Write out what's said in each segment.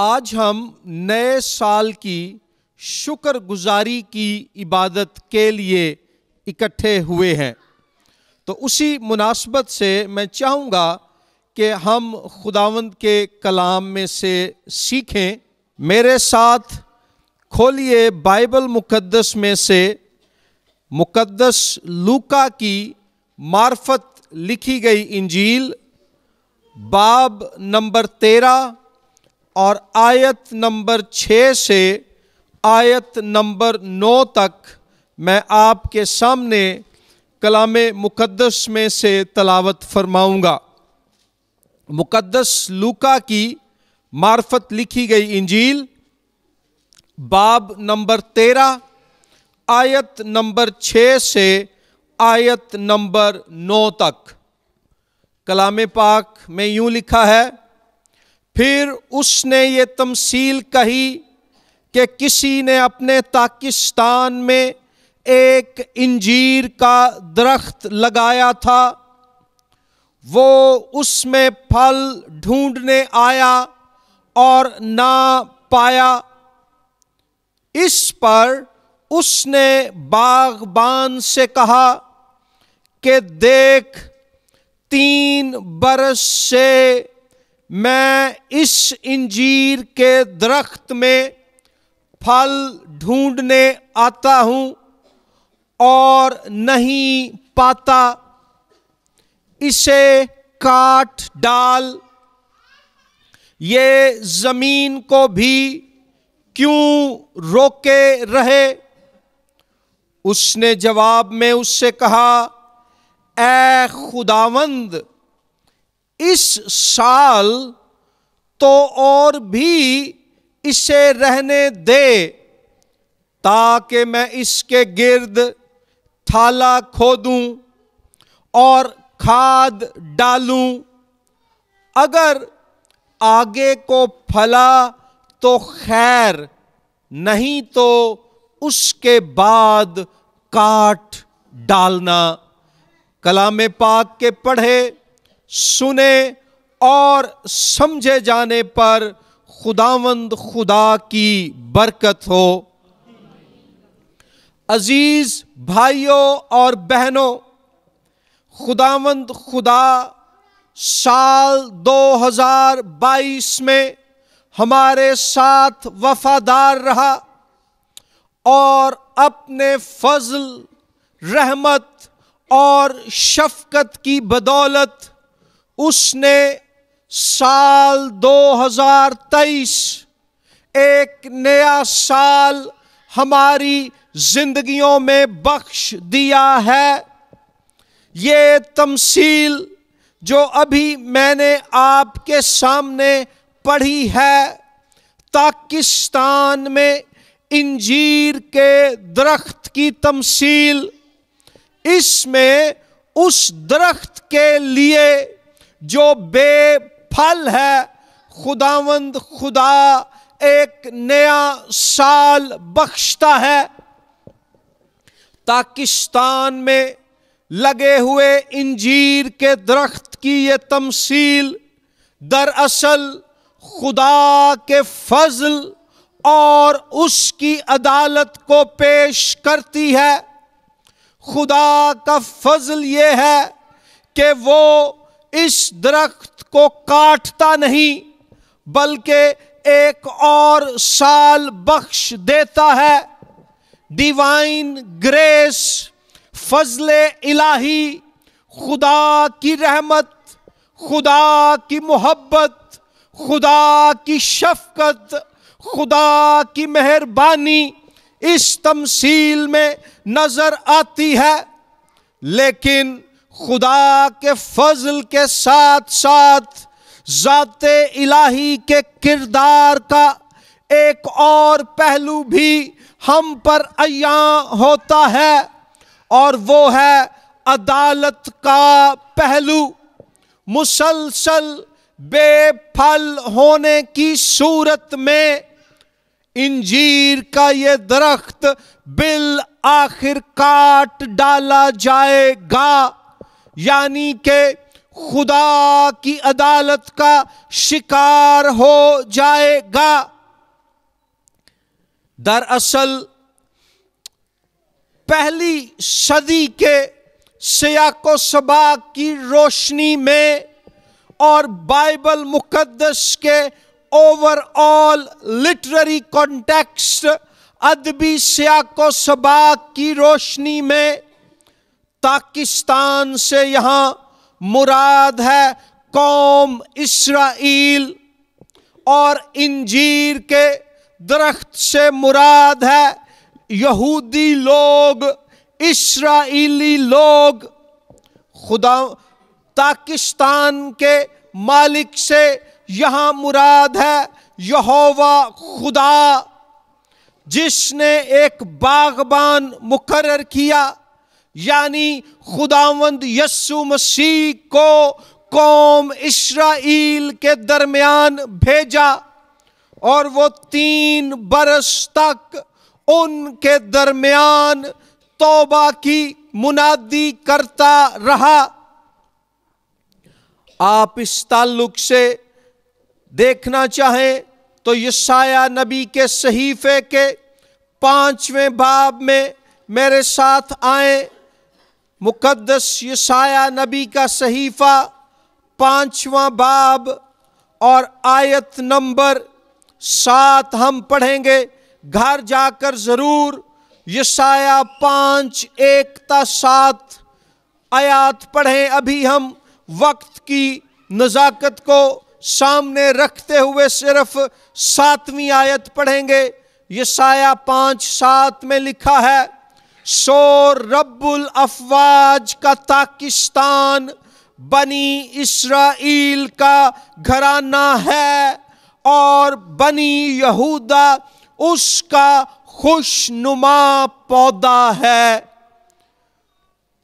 आज हम नए साल की शुक्रगुजारी की इबादत के लिए इकट्ठे हुए हैं तो उसी मुनासबत से मैं चाहूँगा कि हम खुदावंद के कलाम में से सीखें मेरे साथ खोलिए बाइबल मुकद्दस में से मुकद्दस लूका की मार्फत लिखी गई इंजील बाब नंबर तेरह और आयत नंबर छः से आयत नंबर नौ तक मैं आपके सामने कलाम मुकद्दस में से तलावत फरमाऊँगा मुकद्दस लूका की मार्फत लिखी गई इंजील बाब नंबर तेरह आयत नंबर छः से आयत नंबर नौ तक कलाम पाक में यूं लिखा है फिर उसने ये तमसील कही कि किसी ने अपने ताकिस्तान में एक इंजीर का दरख्त लगाया था वो उसमें फल ढूंढने आया और ना पाया इस पर उसने बागबान से कहा कि देख तीन बरस से मैं इस इंजीर के दरख्त में फल ढूंढने आता हूँ और नहीं पाता इसे काट डाल ये ज़मीन को भी क्यों रोके रहे उसने जवाब में उससे कहा ए खुदावंद इस साल तो और भी इसे रहने दे ताकि मैं इसके गिर्द थाला खोदूं और खाद डालूं अगर आगे को फला तो खैर नहीं तो उसके बाद काट डालना कलाम पाक के पढ़े सुने और समझे जाने पर खुदावंद खुदा की बरकत हो अजीज भाइयों और बहनों खुदावंद खुदा साल 2022 में हमारे साथ वफादार रहा और अपने फजल रहमत और शफकत की बदौलत उसने साल 2023 एक नया साल हमारी जिंदगियों में बख्श दिया है ये तमसील जो अभी मैंने आपके सामने पढ़ी है ताकिस्तान में इंजीर के दरख्त की तमसील इसमें उस दरख्त के लिए जो बेफल है खुदावंद खुदा एक नया साल बख्शता है पाकिस्तान में लगे हुए इंजीर के दरख्त की ये तमसील दरअसल खुदा के फजल और उसकी अदालत को पेश करती है खुदा का फजल ये है कि वो इस दरख्त को काटता नहीं बल्कि एक और साल बख्श देता है डिवाइन ग्रेस फजल इलाही खुदा की रहमत खुदा की मोहब्बत खुदा की शफकत खुदा की मेहरबानी इस तमसील में नज़र आती है लेकिन खुदा के फजल के साथ साथ ज़ात इलाही के किरदार का एक और पहलू भी हम पर अया होता है और वो है अदालत का पहलू मुसलसल बेफल होने की सूरत में इंजीर का ये दरख्त बिल आखिर काट डाला जाएगा यानी के खुदा की अदालत का शिकार हो जाएगा दरअसल पहली सदी के सियाको सबा की रोशनी में और बाइबल मुकद्दस के ओवरऑल लिटररी कॉन्टेक्स्ट अदबी सियाको सबा की रोशनी में पाकिस्तान से यहां मुराद है कौम इसराइल और इंजीर के दरख्त से मुराद है यहूदी लोग इसराइली लोग खुदा पाकिस्तान के मालिक से यहाँ मुराद है यहोवा खुदा जिसने एक बागबान मुकर्र किया यानी खुदावंद यस्सु मसीह को कौम इसराइल के दरमियान भेजा और वो तीन बरस तक उनके दरमियान तोबा की मुनादी करता रहा आप इस ताल्लुक से देखना चाहें तो यसाया नबी के सहीफे के पांचवें बाब में मेरे साथ आए मुकदस यसाया नबी का सहीफ़ा पांचवा बाब और आयत नंबर सात हम पढ़ेंगे घर जाकर ज़रूर यशाया पाँच एकता सात आयात पढ़ें अभी हम वक्त की नज़ाकत को सामने रखते हुए सिर्फ सातवीं आयत पढ़ेंगे यसाया पाँच सात में लिखा है शोरबुल अफवाज का ताकिस्तान बनी इसराइल का घराना है और बनी यहूदा उसका खुशनुमा पौधा है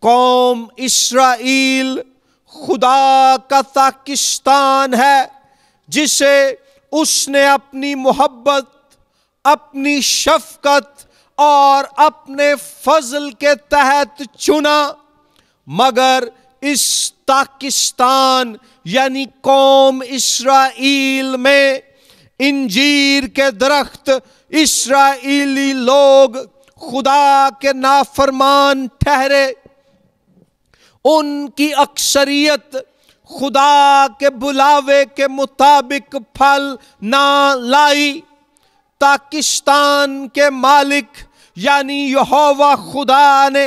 कौम इसराइल खुदा का ताकिस्तान है जिसे उसने अपनी मोहब्बत अपनी शफकत और अपने फजल के तहत चुना मगर इस पाकिस्तान यानी कौम इसराइल में इंजीर के दरख्त इसराइली लोग खुदा के नाफरमान ठहरे उनकी अक्सरियत खुदा के बुलावे के मुताबिक फल ना लाई ताकिस्तान के मालिक यानी यहोवा खुदा ने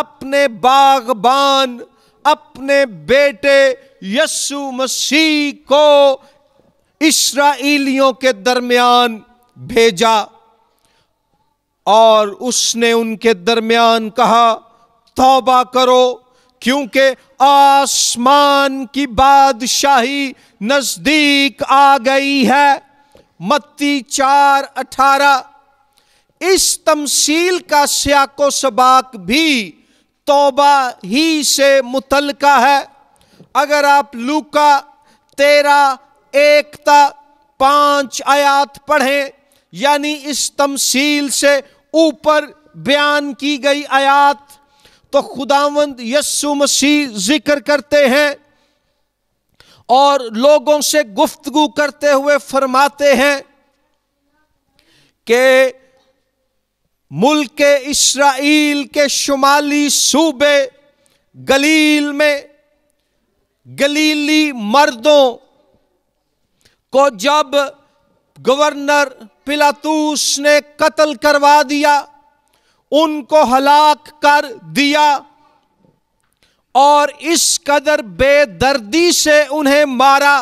अपने बागबान अपने बेटे यसु मसीह को इसराइलियों के दरमियान भेजा और उसने उनके दरमियान कहा तौबा करो क्योंकि आसमान की बादशाही नज़दीक आ गई है मत्ती चार अठारह इस तमसील का स्याको सबाक भी तोबा ही से मुतलका है अगर आप लूका तेरा एकता पांच आयात पढ़ें यानी इस तमसील से ऊपर बयान की गई आयात तो खुदावंद यस्सु मसीह जिक्र करते हैं और लोगों से गुफ्तगु करते हुए फरमाते हैं कि मुल्क के इसराइल के शुमाली सूबे गलील में गलीली मर्दों को जब गवर्नर पिलातूस ने कत्ल करवा दिया उनको हलाक कर दिया और इस कदर बेदर्दी से उन्हें मारा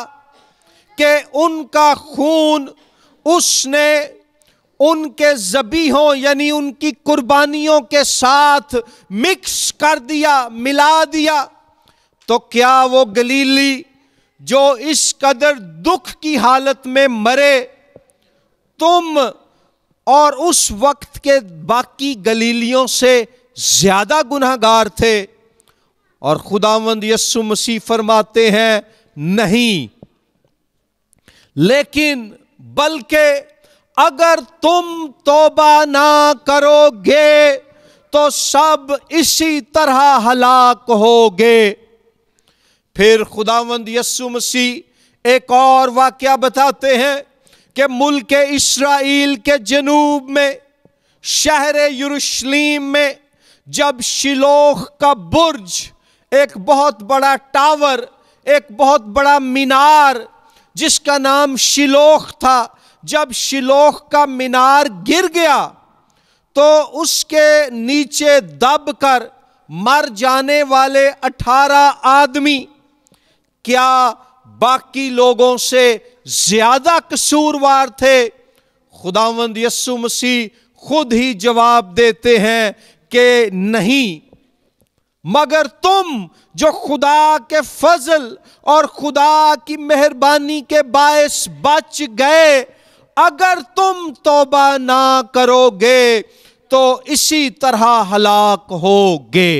कि उनका खून उसने उनके जबीहों यानी उनकी कुर्बानियों के साथ मिक्स कर दिया मिला दिया तो क्या वो गलीली जो इस कदर दुख की हालत में मरे तुम और उस वक्त के बाकी गलीलियों से ज़्यादा गुनाहगार थे और खुदावंद यस्सु मसीह फरमाते हैं नहीं लेकिन बल्कि अगर तुम तोबा ना करोगे तो सब इसी तरह हलाक होगे फिर खुदावंद यस्सु मसीह एक और वाक्य बताते हैं कि मुल्क इसराइल के जनूब में शहर यरूशलेम में जब शिलोह का बुर्ज एक बहुत बड़ा टावर एक बहुत बड़ा मीनार जिसका नाम शिलोख था जब शिलोख का मीनार गिर गया तो उसके नीचे दब कर मर जाने वाले अठारह आदमी क्या बाकी लोगों से ज्यादा कसूरवार थे खुदावंद यस्सु मसीह खुद ही जवाब देते हैं कि नहीं मगर तुम जो खुदा के फजल और खुदा की मेहरबानी के बायस बच गए अगर तुम तोबा ना करोगे तो इसी तरह हलाक होगे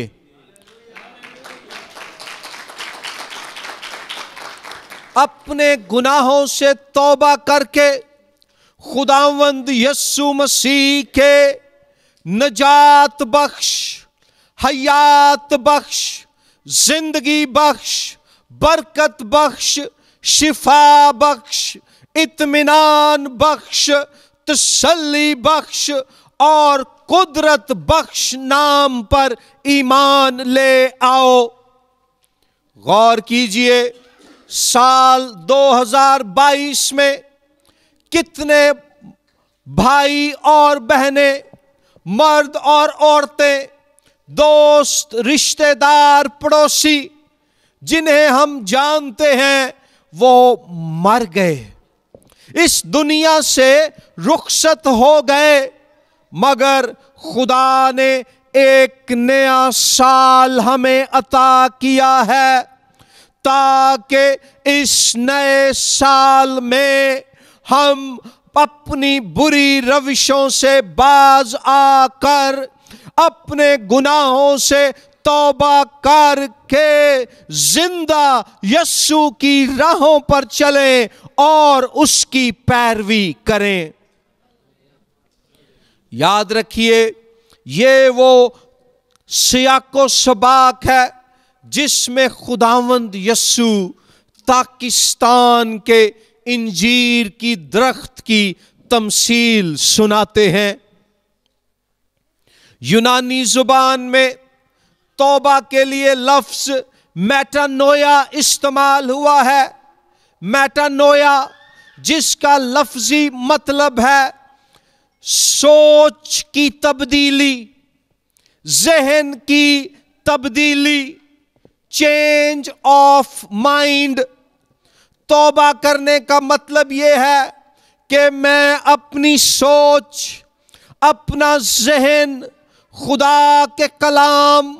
अपने गुनाहों से तोबा करके खुदावंद यस्सु मसीह के नजात बख्श हयात बख्श जिंदगी बख्श बरकत बख्श शिफा बख्श इतमान बख्श तसली बख्श और कुदरत बख्श नाम पर ईमान ले आओ गौर कीजिए साल 2022 में कितने भाई और बहनें मर्द और औरतें दोस्त रिश्तेदार पड़ोसी जिन्हें हम जानते हैं वो मर गए इस दुनिया से रुखसत हो गए मगर खुदा ने एक नया साल हमें अता किया है ताकि इस नए साल में हम अपनी बुरी रविशों से बाज आकर अपने गुनाहों से तौबा कर के जिंदा यस्सु की राहों पर चलें और उसकी पैरवी करें याद रखिए ये वो सियाको सबाक है जिसमें खुदावंद यस्सु ताकिस्तान के इंजीर की दरख्त की तमसील सुनाते हैं यूनानी जुबान में तोबा के लिए लफ्ज मेटानोया इस्तेमाल हुआ है मेटानोया जिसका लफ्जी मतलब है सोच की तब्दीली जहन की तब्दीली चेंज ऑफ माइंड तोबा करने का मतलब यह है कि मैं अपनी सोच अपना जहन खुदा के कलाम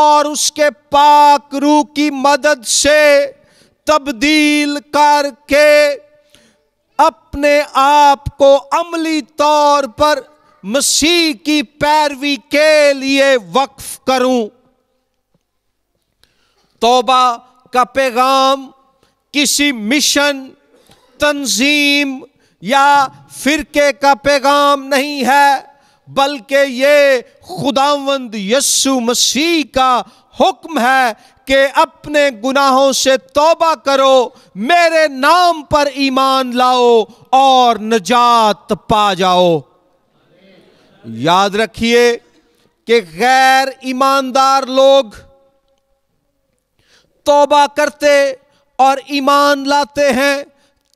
और उसके पाक रू की मदद से तब्दील करके अपने आप को अमली तौर पर मसीह की पैरवी के लिए वक्फ करूं तोबा का पैगाम किसी मिशन तंजीम या फिरके का पैगाम नहीं है बल्कि ये खुदावंद यस्सु मसीह का हुक्म है कि अपने गुनाहों से तौबा करो मेरे नाम पर ईमान लाओ और नजात पा जाओ याद रखिए कि गैर ईमानदार लोग तौबा करते और ईमान लाते हैं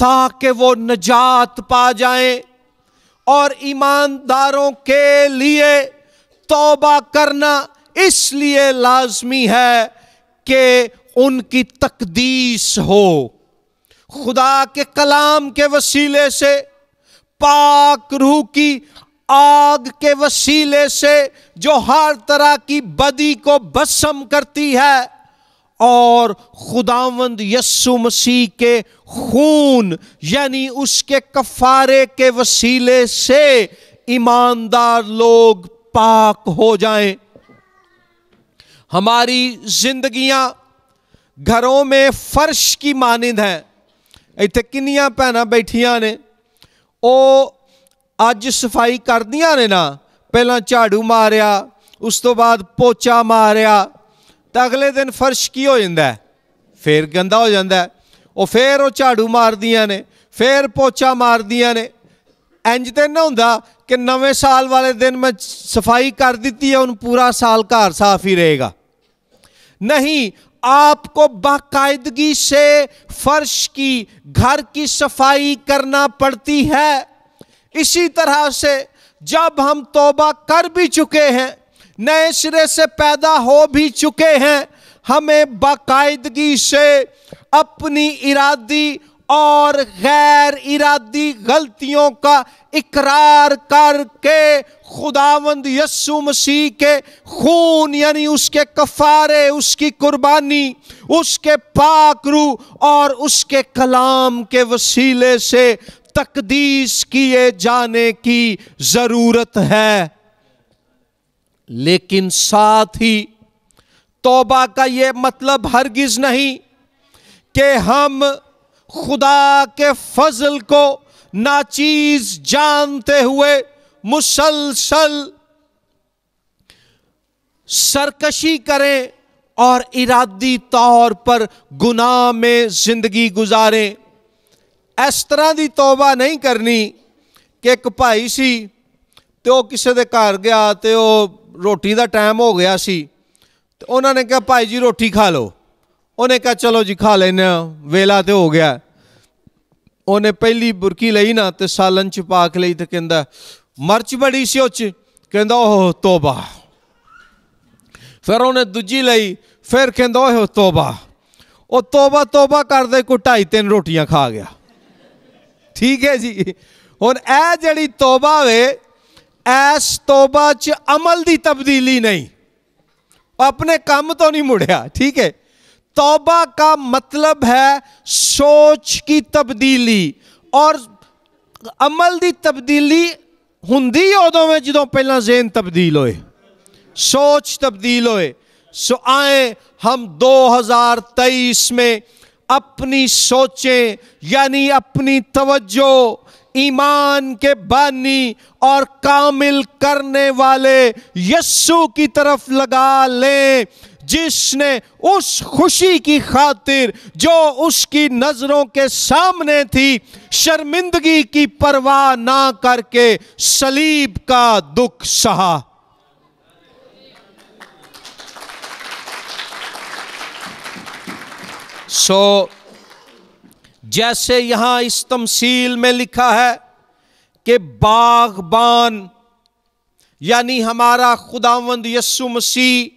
ताकि वो नजात पा जाएं और ईमानदारों के लिए तौबा करना इसलिए लाजमी है कि उनकी तकदीस हो खुदा के कलाम के वसीले से पाक रूह की आग के वसीले से जो हर तरह की बदी को भस्म करती है और खुदावंद यस्सु मसीह के खून यानी उसके कफारे के वसीले से ईमानदार लोग पाक हो जाएं हमारी जिंदगियां घरों में फर्श की मानिंद हैं इतने किनिया भैन बैठिया ने ਉਹ सफाई कर ਕਰਦੀਆਂ ने ना पहला झाड़ू मारिया उस तो बाद पोचा मारिया तो अगले दिन फर्श की हो जाता फिर गंदा हो जाता वो फिर वह झाड़ू मार दया ने फिर पोचा मार दया ने इंज तो ना हों कि नवे साल वाले दिन मैं सफाई कर दी है हूँ पूरा साल घर साफ ही रहेगा नहीं आपको बाकायदगी से फर्श की घर की सफाई करना पड़ती है इसी तरह से जब हम तोबा कर भी चुके हैं नए सिरे से पैदा हो भी चुके हैं हमें बाकायदगी से अपनी इरादी और गैर इरादी गलतियों का इकरार करके खुदावंद यस्सु मसीह के खून यानी उसके कफारे उसकी कुर्बानी उसके पाकरू और उसके कलाम के वसीले से तकदीस किए जाने की ज़रूरत है लेकिन साथ ही तोबा का ये मतलब हरगिज नहीं कि हम खुदा के फजल को नाचीज जानते हुए मुसलसल सरकशी करें और इरादी तौर पर गुनाह में जिंदगी गुजारें इस तरह की तौबा नहीं करनी कि एक भाई सी तो किसी के घर गया तो ਰੋਟੀ ਦਾ ਟਾਈਮ ਹੋ ਗਿਆ ਸੀ ਤੇ ਉਹਨਾਂ ਨੇ ਕਿਹਾ ਭਾਈ ਜੀ ਰੋਟੀ ਖਾ ਲਓ ਉਹਨੇ ਕਿਹਾ ਚਲੋ ਜੀ ਖਾ ਲੈਨੇ ਵੇਲਾ ਤੇ ਹੋ ਗਿਆ ਉਹਨੇ ਪਹਿਲੀ ਬੁਰਕੀ ਲਈ ਨਾ ਤੇ ਸਾਲਨ ਚ ਪਾ ਕੇ ਲਈ ਤੇ ਕਹਿੰਦਾ ਮਰਚ ਬੜੀ ਸੀ ਉੱਚ ਕਹਿੰਦਾ ਉਹ ਤੋਬਾ ਫਿਰ ਉਹਨੇ ਦੂਜੀ ਲਈ ਫਿਰ ਕਹਿੰਦਾ ਉਹ ਤੋਬਾ ਉਹ ਤੋਬਾ ਤੋਬਾ ਕਰਦੇ ਕੋ ਢਾਈ ਤਿੰਨ ਰੋਟੀਆਂ ਖਾ ਗਿਆ ਠੀਕ ਹੈ ਜੀ ਹੁਣ ਇਹ ਜਿਹੜੀ ਤੋਬਾ ਵੇ इस तौबा च अमल की तब्दीली नहीं अपने काम तो नहीं मुड़िया ठीक है तौबा का मतलब है सोच की तब्दीली और अमल की तब्दीली होंगी उदों में जो ਪਹਿਲਾਂ जेन तब्दील होए सोच तब्दील होए सो आए हम 2023 में अपनी सोचें यानी अपनी तवज्जो ईमान के बानी और कामिल करने वाले यस्सु की तरफ लगा लें जिसने उस खुशी की खातिर जो उसकी नज़रों के सामने थी शर्मिंदगी की परवाह ना करके सलीब का दुख सहा सो so, जैसे यहां इस तमसील में लिखा है कि बागबान यानी हमारा खुदावंद यस्सु मसीह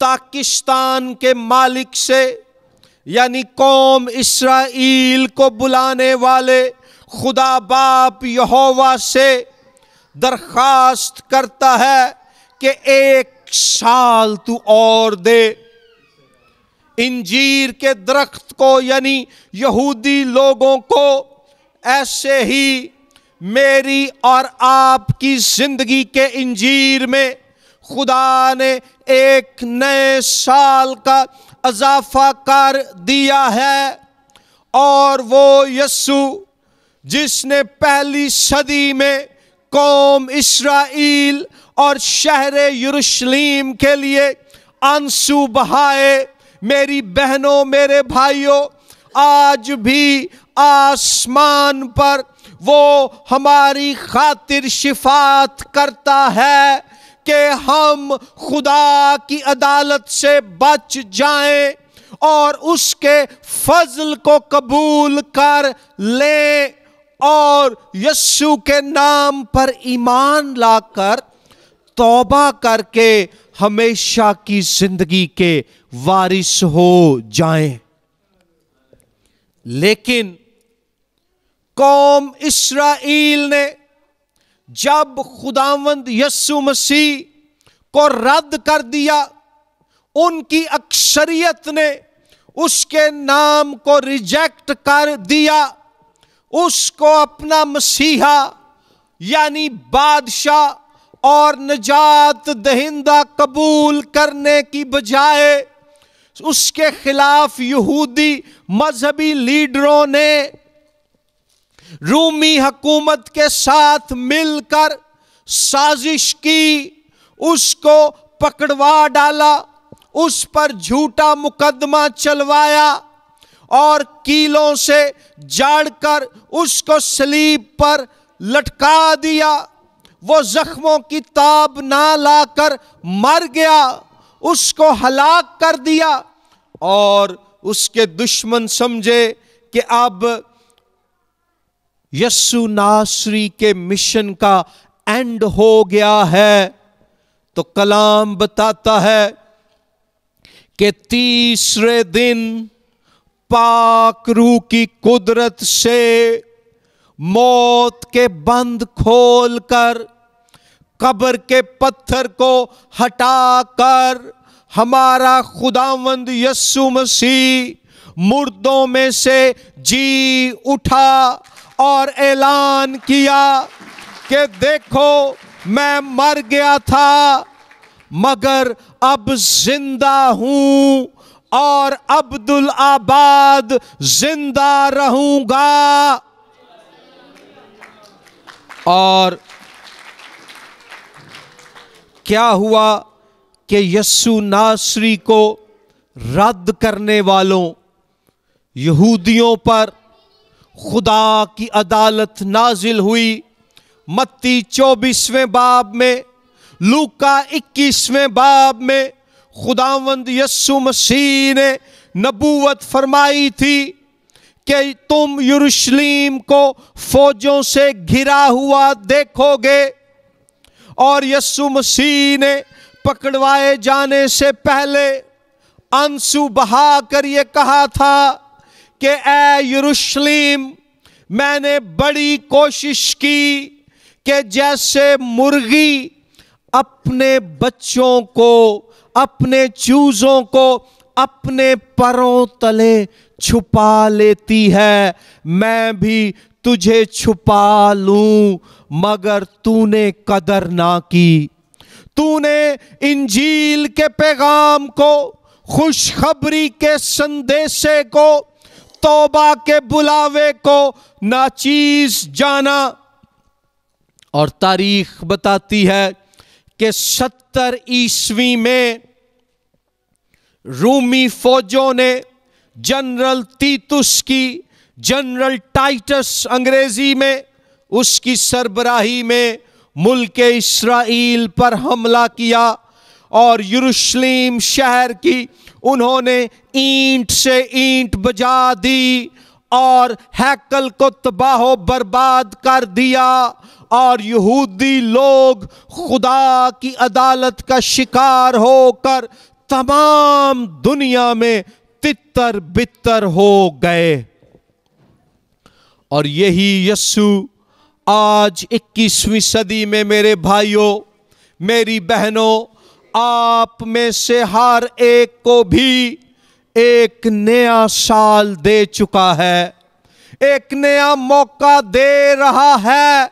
ताकिस्तान के मालिक से यानी कौम इसराइल को बुलाने वाले खुदा बाप यहोवा से दरख्वास्त करता है कि एक साल तू और दे इंजीर के दरख्त को यानी यहूदी लोगों को ऐसे ही मेरी और आपकी ज़िंदगी के इंजीर में खुदा ने एक नए साल का अजाफा कर दिया है और वो यस्सु जिसने पहली सदी में कौम इसराइल और शहर यरूशलेम के लिए आंसू बहाए मेरी बहनों मेरे भाइयों आज भी आसमान पर वो हमारी खातिर शिफात करता है कि हम खुदा की अदालत से बच जाएं और उसके फजल को कबूल कर लें और यस्सु के नाम पर ईमान लाकर तौबा करके हमेशा की जिंदगी के वारिस हो जाएं। लेकिन कौम इसराइल ने जब खुदावंद यस्सु मसीह को रद्द कर दिया उनकी अक्सरियत ने उसके नाम को रिजेक्ट कर दिया उसको अपना मसीहा यानी बादशाह और निजात दहिंदा कबूल करने की बजाय उसके खिलाफ यहूदी मजहबी लीडरों ने रूमी हकूमत के साथ मिलकर साजिश की उसको पकड़वा डाला उस पर झूठा मुकदमा चलवाया और कीलों से जाड़कर उसको स्लीप पर लटका दिया वो जख्मों की ताब ना लाकर मर गया उसको हलाक कर दिया और उसके दुश्मन समझे कि अब यस्सु नासरी के मिशन का एंड हो गया है तो कलाम बताता है कि तीसरे दिन पाक रू की कुदरत से मौत के बंद खोलकर कर कब्र के पत्थर को हटाकर हमारा खुदावंद यस्सु मसीह मुर्दों में से जी उठा और ऐलान किया कि देखो मैं मर गया था मगर अब जिंदा हूं और अब्दुल आबाद जिंदा रहूंगा और क्या हुआ कि यस्सु नासरी को रद्द करने वालों यहूदियों पर खुदा की अदालत नाजिल हुई मत्ती चौबीसवें बाब में लूका इक्कीसवें बाब में खुदावंद यस्सु मसीह ने नबूवत फरमाई थी कि तुम यरूशलेम को फौजों से घिरा हुआ देखोगे और यस्सु मसीह ने पकड़वाए जाने से पहले आंसू बहा कर ये कहा था कि ए यरूशलेम मैंने बड़ी कोशिश की कि जैसे मुर्गी अपने बच्चों को अपने चूजों को अपने परों तले छुपा लेती है मैं भी तुझे छुपा लूं मगर तूने कदर ना की तूने इंजील के पैगाम को खुशखबरी के संदेशे को तोबा के बुलावे को नाचीज जाना और तारीख बताती है कि सत्तर ईस्वी में रूमी फौजों ने जनरल तीतुस की जनरल टाइटस अंग्रेजी में उसकी सरबराही में मुल्क इसराइल पर हमला किया और यरूशलेम शहर की उन्होंने ईंट से ईंट बजा दी और हैकल को तबाहो बर्बाद कर दिया और यहूदी लोग खुदा की अदालत का शिकार होकर तमाम दुनिया में तितर बितर हो गए और यही यस्सू आज 21वीं सदी में मेरे भाइयों मेरी बहनों आप में से हर एक को भी एक नया साल दे चुका है एक नया मौका दे रहा है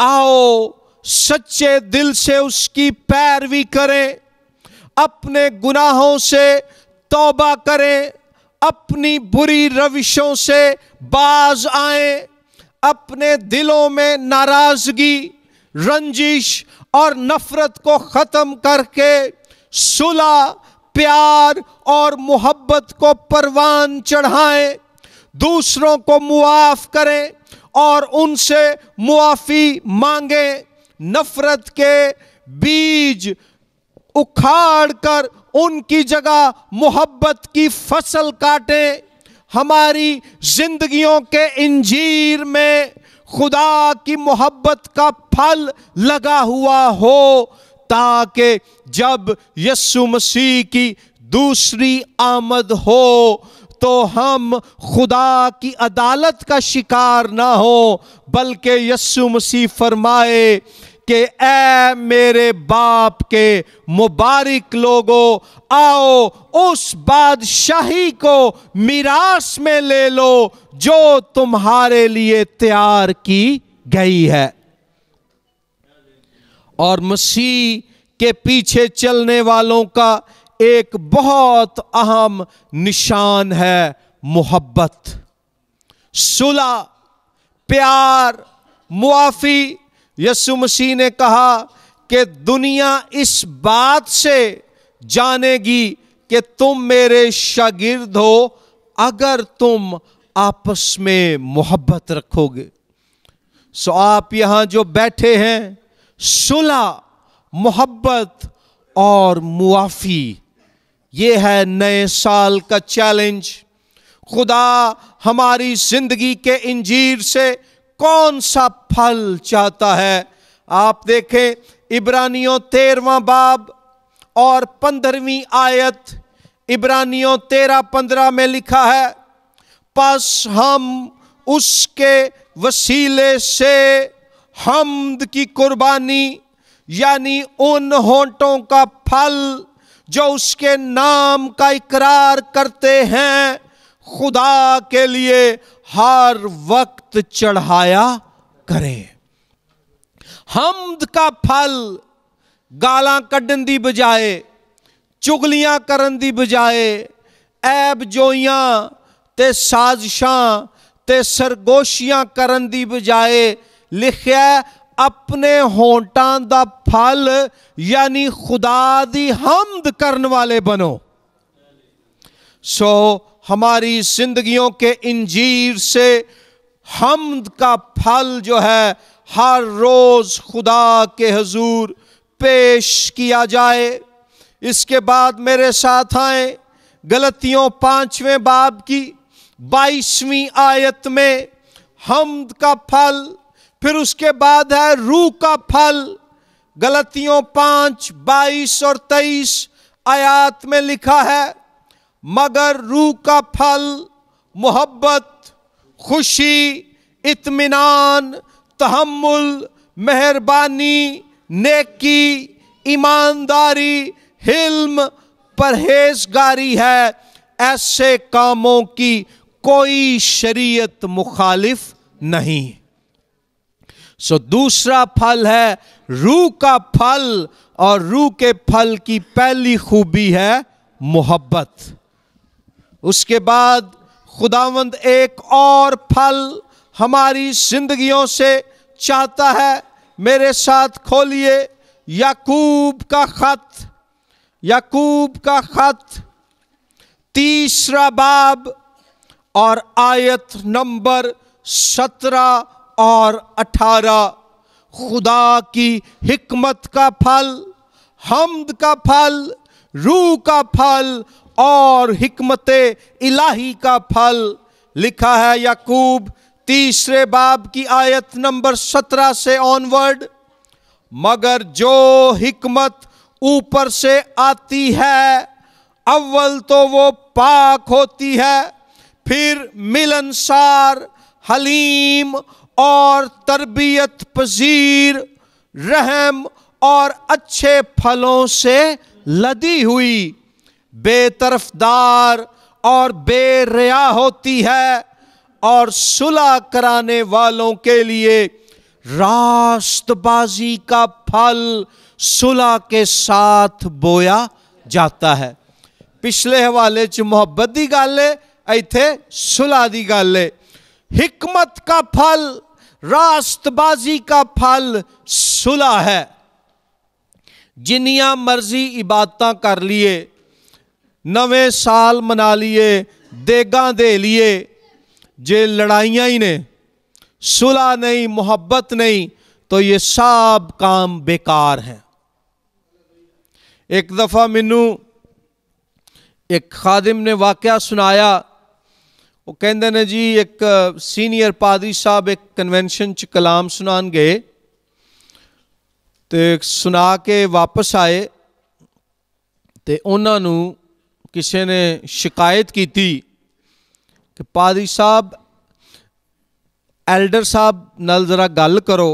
आओ सच्चे दिल से उसकी पैरवी करें अपने गुनाहों से तौबा करें अपनी बुरी रविशों से बाज आएं अपने दिलों में नाराजगी रंजिश और नफरत को ख़त्म करके सुलह प्यार और मोहब्बत को परवान चढ़ाएं दूसरों को मुआफ़ करें और उनसे मुआफ़ी मांगें नफरत के बीज उखाड़ कर उनकी जगह मोहब्बत की फसल काटें हमारी जिंदगियों के इंजीर में खुदा की मोहब्बत का फल लगा हुआ हो ताकि जब यस्सु मसीह की दूसरी आमद हो तो हम खुदा की अदालत का शिकार ना हो बल्कि यस्सु मसीह फरमाए कि ए मेरे बाप के मुबारक लोगों आओ उस बादशाही को मीराश में ले लो जो तुम्हारे लिए तैयार की गई है और मसीह के पीछे चलने वालों का एक बहुत अहम निशान है मोहब्बत सुला प्यार मुआफ़ी यसु मसीह ने कहा कि दुनिया इस बात से जानेगी कि तुम मेरे शागिर्द हो अगर तुम आपस में मोहब्बत रखोगे सो आप यहां जो बैठे हैं सुलह मोहब्बत और मुआफ़ी ये है नए साल का चैलेंज खुदा हमारी जिंदगी के इंजीर से कौन सा फल चाहता है आप देखें इब्रानियों तेरवा बाब और पंद्रहवीं आयत इब्रानियों तेरह पंद्रह में लिखा है पस हम उसके वसीले से हमद की कुर्बानी यानी उन होंटों का फल जो उसके नाम का इकरार करते हैं खुदा के लिए हर वक्त चढ़ाया करें हमद का फल गालां कड्ढन की बजाए चुगलियां करन की बजाए ऐब जोइया ते साजिशा ते सरगोशियां करन की बजाए लिखे अपने होंटा का फल यानी खुदा की हमद करने वाले बनो सो so, हमारी जिंदगियों के इंजीर से हमद का फल जो है हर रोज़ खुदा के हजूर पेश किया जाए इसके बाद मेरे साथ आए गलतियों पांचवें बाब की बाईसवीं आयत में हमद का फल फिर उसके बाद है रूह का फल गलतियों पाँच बाईस और तेईस आयात में लिखा है मगर रूह का फल मोहब्बत खुशी इत्मीनान तहमुल मेहरबानी नेकी ईमानदारी हिल्म परहेजगारी है ऐसे कामों की कोई शरीयत मुखालिफ नहीं सो दूसरा फल है रूह का फल और रूह के फल की पहली खूबी है मोहब्बत उसके बाद खुदावंद एक और फल हमारी जिंदगियों से चाहता है मेरे साथ खोलिए याकूब का खत याकूब का खत तीसरा बाब और आयत नंबर सत्रह और अठारह खुदा की हिकमत का फल हमद का फल रूह का फल और हमत इलाही का फल लिखा है याकूब तीसरे बाब की आयत नंबर सत्रह से ऑनवर्ड मगर जो हमत ऊपर से आती है अव्वल तो वो पाक होती है फिर मिलनसार हलीम और तरबियत पजीर रहम और अच्छे फलों से लदी हुई बेतरफदार और बेरिया होती है और सुलह कराने वालों के लिए रास्तबाजी का फल सुलह के साथ बोया जाता है पिछले हवाले च मुहब्बत की गल है इतने सुलह की गल है हिकमत का फल रास्तबाजी का फल सुलह है जिन्हिया मर्जी इबादत कर लिए ਨਵੇਂ ਸਾਲ ਮਨਾ ਲਈਏ ਦੇਗਾ ਦੇ ਲਈਏ ਜੇ ਲੜਾਈਆਂ ਹੀ ਨੇ ਸੁਲਾ ਨਹੀਂ ਮੁਹੱਬਤ ਨਹੀਂ ਤਾਂ ਇਹ ਸਾਬ ਕਾਮ ਬੇਕਾਰ ਹੈ ਇੱਕ ਦਫਾ ਮੈਨੂੰ ਇੱਕ ਖਾਦਮ ਨੇ ਵਾਕਿਆ ਸੁਣਾਇਆ ਉਹ ਕਹਿੰਦੇ ਨੇ ਜੀ ਇੱਕ ਸੀਨੀਅਰ ਪਾਦਰੀ ਸਾਹਿਬ ਇੱਕ ਕਨਵੈਨਸ਼ਨ 'ਚ ਕਲਾਮ ਸੁਣਾਉਣ ਗਏ ਤੇ ਸੁਣਾ ਕੇ ਵਾਪਸ ਆਏ ਤੇ ਉਹਨਾਂ ਨੂੰ ਕਿਸੇ ਨੇ ਸ਼ਿਕਾਇਤ ਕੀਤੀ ਕਿ ਪਾਦਰੀ ਸਾਹਿਬ ਐਲਡਰ ਸਾਹਿਬ ਨਾਲ ਜ਼ਰਾ ਗੱਲ ਕਰੋ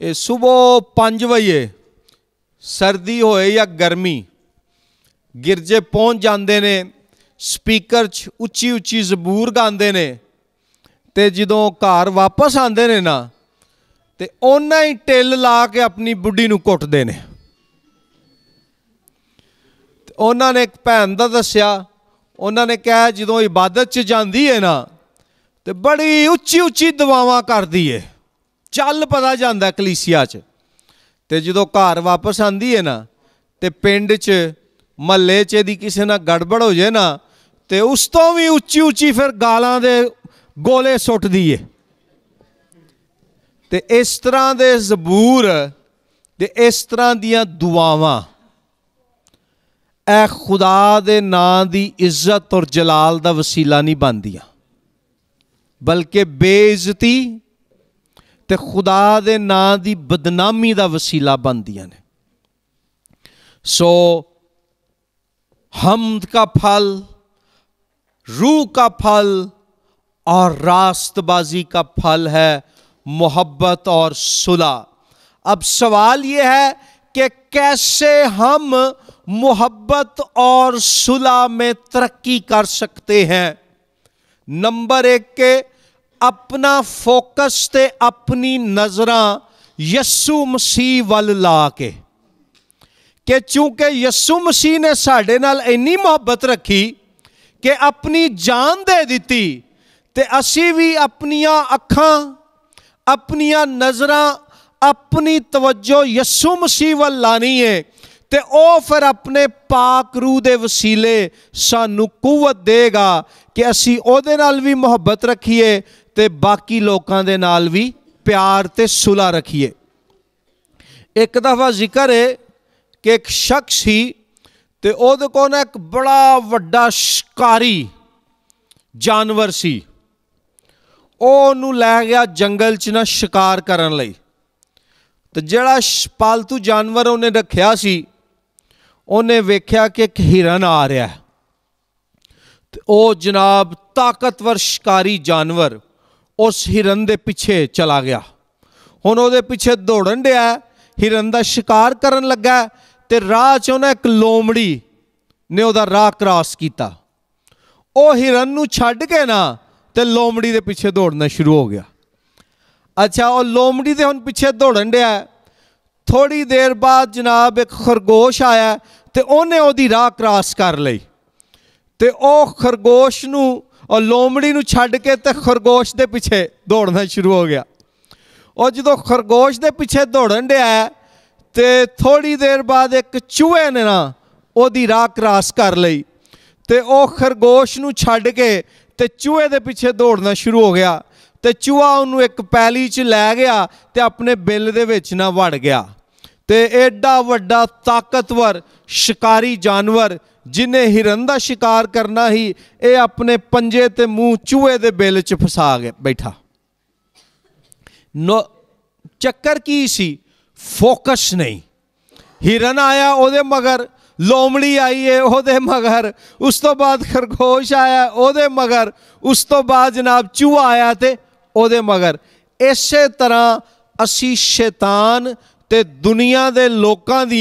ਇਹ ਸਵੇਰ 5 ਵਜੇ ਸਰਦੀ ਹੋਏ ਜਾਂ ਗਰਮੀ ਗਿਰਜੇ ਪਹੁੰਚ ਜਾਂਦੇ ਨੇ ਸਪੀਕਰ 'ਚ ਉੱਚੀ ਉੱਚੀ ਜ਼ਬੂਰ ਗਾਉਂਦੇ ਨੇ ਤੇ ਜਦੋਂ ਘਰ ਵਾਪਸ ਆਉਂਦੇ ਨੇ ਨਾ ਤੇ ਉਹਨਾਂ ਹੀ ਟਿੱਲ ਲਾ ਕੇ ਆਪਣੀ ਬੁੱਢੀ ਨੂੰ ਕੁੱਟਦੇ ਨੇ ਉਹਨਾਂ ਨੇ ਇੱਕ ਭੈਣ ਦਾ ਦੱਸਿਆ ਉਹਨਾਂ ਨੇ ਕਿਹਾ ਜਦੋਂ ਇਬਾਦਤ 'ਚ ਜਾਂਦੀ ਹੈ ਨਾ ਤੇ ਬੜੀ ਉੱਚੀ ਉੱਚੀ ਦੁਆਵਾਂ ਕਰਦੀ ਏ ਚੱਲ ਪਤਾ ਜਾਂਦਾ ਕਲੀਸਿਆ 'ਚ ਤੇ ਜਦੋਂ ਘਰ ਵਾਪਸ ਆਂਦੀ ਏ ਨਾ ਤੇ ਪਿੰਡ 'ਚ ਮਹੱਲੇ 'ਚ ਦੀ ਕਿਸੇ ਨਾਲ ਗੜਬੜ ਹੋ ਜੇ ਨਾ ਤੇ ਉਸ ਤੋਂ ਵੀ ਉੱਚੀ ਉੱਚੀ ਫਿਰ ਗਾਲਾਂ ਦੇ ਗੋਲੇ ਸੁੱਟਦੀ ਏ ਤੇ ਇਸ ਤਰ੍ਹਾਂ ਦੇ ਜ਼ਬੂਰ ਤੇ ਇਸ ਤਰ੍ਹਾਂ ਦੀਆਂ ਦੁਆਵਾਂ ए खुदा दे इज्जत और जलाल का वसीला नहीं बन दिया बल्कि बेइज्जती तो खुदा दे बदनामी का वसीला बनदिया ने सो हमद का फल रूह का फल और रास्तबाजी का फल है मोहब्बत और सुला अब सवाल यह है कि कैसे हम मोहब्बत और सुलह में तरक्की कर सकते हैं नंबर एक के अपना फोकस ते अपनी नजर यस्सु मसीह वल ला के कि चूंकि यस्सु मसीह ने साढ़े नाल इन्नी मुहब्बत रखी कि अपनी जान दे दी तो असी भी अपन अखा अपन नज़र अपनी तवज्जो यस्सु मसीह वाल लानी है ਤੇ ਉਹ ਫਿਰ ਆਪਣੇ ਪਾਕ ਰੂਹ ਦੇ ਵਸੀਲੇ ਸਾਨੂੰ ਕੂਵਤ ਦੇਗਾ ਕਿ ਅਸੀਂ ਉਹਦੇ ਨਾਲ ਵੀ ਮੁਹੱਬਤ ਰੱਖੀਏ ਤੇ ਬਾਕੀ ਲੋਕਾਂ ਦੇ ਨਾਲ ਵੀ ਪਿਆਰ ਤੇ ਸੁਲਾ ਰੱਖੀਏ ਇੱਕ ਦਫਾ ਜ਼ਿਕਰ ਹੈ ਕਿ ਇੱਕ ਸ਼ਖਸ ਸੀ ਤੇ ਉਹਦੇ ਕੋਲ ਨਾ ਇੱਕ ਬੜਾ ਵੱਡਾ ਸ਼ਿਕਾਰੀ ਜਾਨਵਰ ਸੀ ਉਹ ਉਹਨੂੰ ਲੈ ਗਿਆ ਜੰਗਲ 'ਚ ਨਾ ਸ਼ਿਕਾਰ ਕਰਨ ਲਈ ਤੇ ਜਿਹੜਾ ਪਾਲਤੂ ਜਾਨਵਰ ਉਹਨੇ ਰੱਖਿਆ ਸੀ ਉਹਨੇ ਵੇਖਿਆ ਕਿ ਇੱਕ ਹਿਰਨ ਆ ਰਿਹਾ ਹੈ ਤੇ ਉਹ ਜਨਾਬ ਤਾਕਤਵਰ ਸ਼ਿਕਾਰੀ ਜਾਨਵਰ ਉਸ ਹਿਰਨ ਦੇ ਪਿੱਛੇ ਚਲਾ ਗਿਆ ਹੁਣ ਉਹਦੇ ਪਿੱਛੇ ਦੌੜਨ ਡਿਆ ਹਿਰਨ ਦਾ ਸ਼ਿਕਾਰ ਕਰਨ ਲੱਗਾ ਤੇ ਰਾਹ 'ਚ ਉਹਨੇ ਇੱਕ ਲੋਮੜੀ ਨੇ ਉਹਦਾ ਰਾਹ ਕ੍ਰਾਸ ਕੀਤਾ ਉਹ ਹਿਰਨ ਨੂੰ ਛੱਡ ਕੇ ਨਾ ਤੇ ਲੋਮੜੀ ਦੇ ਪਿੱਛੇ ਦੌੜਨਾ ਸ਼ੁਰੂ ਹੋ ਗਿਆ ਅੱਛਾ ਉਹ ਲੋਮੜੀ ਦੇ ਹੁਣ ਪਿੱਛੇ ਦੌੜਨ ਡਿਆ ਥੋੜੀ ਦੇਰ ਬਾਅਦ ਜਨਾਬ ਇੱਕ ਖਰਗੋਸ਼ ਆਇਆ ਤੇ ਉਹਨੇ ਉਹਦੀ ਰਾਹ ਕ੍ਰਾਸ ਕਰ ਲਈ ਤੇ ਉਹ ਖਰਗੋਸ਼ ਨੂੰ ਉਹ ਲੋਮੜੀ ਨੂੰ ਛੱਡ ਕੇ ਤੇ ਖਰਗੋਸ਼ ਦੇ ਪਿੱਛੇ ਦੌੜਨਾ ਸ਼ੁਰੂ ਹੋ ਗਿਆ ਉਹ ਜਦੋਂ ਖਰਗੋਸ਼ ਦੇ ਪਿੱਛੇ ਦੌੜਨ ਡਿਆ ਤੇ ਥੋੜੀ ਦੇਰ ਬਾਅਦ ਇੱਕ ਚੂਹੇ ਨੇ ਨਾ ਉਹਦੀ ਰਾਹ ਕ੍ਰਾਸ ਕਰ ਲਈ ਤੇ ਉਹ ਖਰਗੋਸ਼ ਨੂੰ ਛੱਡ ਕੇ ਤੇ ਚੂਹੇ ਦੇ ਪਿੱਛੇ ਦੌੜਨਾ ਸ਼ੁਰੂ ਹੋ ਗਿਆ ਤੇ ਚੂਹਾ ਉਹਨੂੰ ਇੱਕ ਪੈਲੀ 'ਚ ਲੈ ਗਿਆ ਤੇ ਆਪਣੇ ਬਿੱਲ ਦੇ ਵਿੱਚ ਨਾ ਵੜ ਗਿਆ ਤੇ ਐਡਾ ਵੱਡਾ ਤਾਕਤਵਰ ਸ਼ਿਕਾਰੀ ਜਾਨਵਰ ਜਿਨੇ ਹਿਰਨ ਦਾ ਸ਼ਿਕਾਰ ਕਰਨਾ ਹੀ ਇਹ ਆਪਣੇ ਪੰਜੇ ਤੇ ਮੂੰਹ ਚੂਹੇ ਦੇ ਬਿੱਲ 'ਚ ਫਸਾ ਗਿਆ ਬੈਠਾ ਨੋ ਚੱਕਰ ਕੀ ਸੀ ਫੋਕਸ ਨਹੀਂ ਹਿਰਨ ਆਇਆ ਉਹਦੇ ਮਗਰ ਲੋਮੜੀ ਆਈ ਏ ਉਹਦੇ ਮਗਰ ਉਸ ਤੋਂ ਬਾਅਦ ਖਰਗੋਸ਼ ਆਇਆ ਉਹਦੇ ਮਗਰ ਉਸ ਤੋਂ ਬਾਅਦ ਜਨਾਬ ਚੂਹਾ ਆਇਆ ਤੇ ਉਹਦੇ ਮਗਰ ਇਸੇ ਤਰ੍ਹਾਂ ਅਸੀਂ ਸ਼ੈਤਾਨ ਤੇ ਦੁਨੀਆ ਦੇ ਲੋਕਾਂ ਦੀ